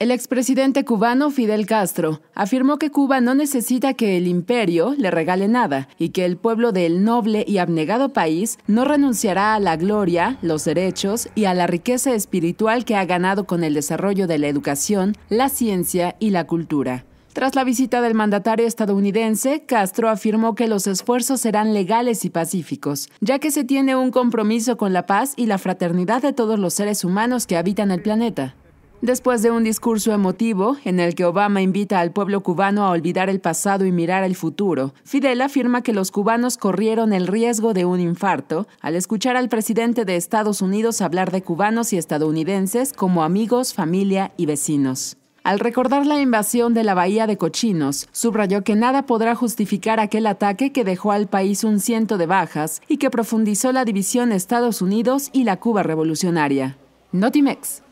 El expresidente cubano Fidel Castro afirmó que Cuba no necesita que el imperio le regale nada y que el pueblo del noble y abnegado país no renunciará a la gloria, los derechos y a la riqueza espiritual que ha ganado con el desarrollo de la educación, la ciencia y la cultura. Tras la visita del mandatario estadounidense, Castro afirmó que los esfuerzos serán legales y pacíficos, ya que se tiene un compromiso con la paz y la fraternidad de todos los seres humanos que habitan el planeta. Después de un discurso emotivo en el que Obama invita al pueblo cubano a olvidar el pasado y mirar el futuro, Fidel afirma que los cubanos corrieron el riesgo de un infarto al escuchar al presidente de Estados Unidos hablar de cubanos y estadounidenses como amigos, familia y vecinos. Al recordar la invasión de la Bahía de Cochinos, subrayó que nada podrá justificar aquel ataque que dejó al país un ciento de bajas y que profundizó la división Estados Unidos y la Cuba revolucionaria. Notimex.